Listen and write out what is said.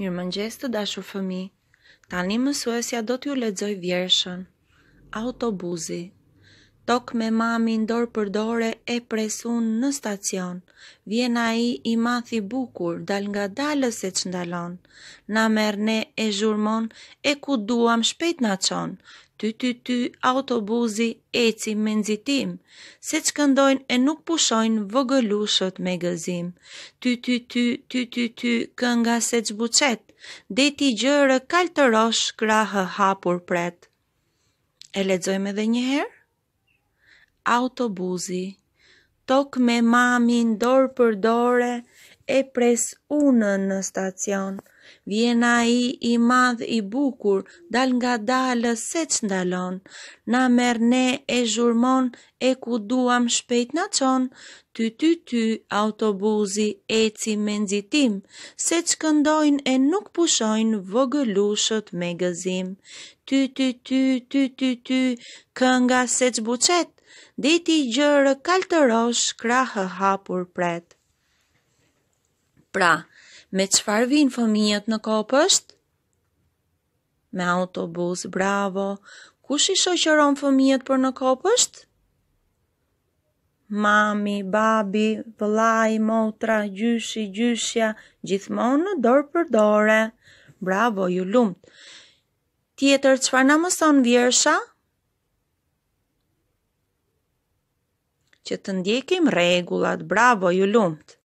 Mirë më të dashu fëmi, tani mësuesja do t'ju ledzoj vjershën, autobuzi. Tok me mami ndorë për e presun në stacion. Vjen a i i mathi bukur, dal nga dalës e qëndalon. Na merë ne e zhurmon, e ku duam shpejt na qon. Ty ty ty autobuzi eci me nëzitim, se që këndojnë e nuk pushojnë vëgëllushët me gëzim. Ty ty ty ty ty ty kënga se që buqet, dhe ti gjërë kaltërosh krahë hapur pret. E ledzojmë edhe njëherë? autobuzi. Tok me mamin dorë për dore e pres unën në stacion. Vjen i i madh i bukur, dal nga dalë se që ndalon, na mer ne e zhurmon e ku duam shpejt na qon, ty ty ty autobuzi e ci me nëzitim, se që këndojnë e nuk pushojnë vogëlushët me gëzim, ty ty ty ty ty ty, kënga se që buqet, Deti i gjërë kalë të rosh, krahë hapur pret. Pra, me qëfar vinë fëmijët në kopësht? Me autobus, bravo, kush i shoqëron fëmijët për në kopësht? Mami, babi, vëllai, motra, gjyshi, gjyshja, gjithmonë në dorë për dore. Bravo, ju lumë. Tjetër, qëfar në mëson vjersha? që të ndjekim rregullat bravo ju lutem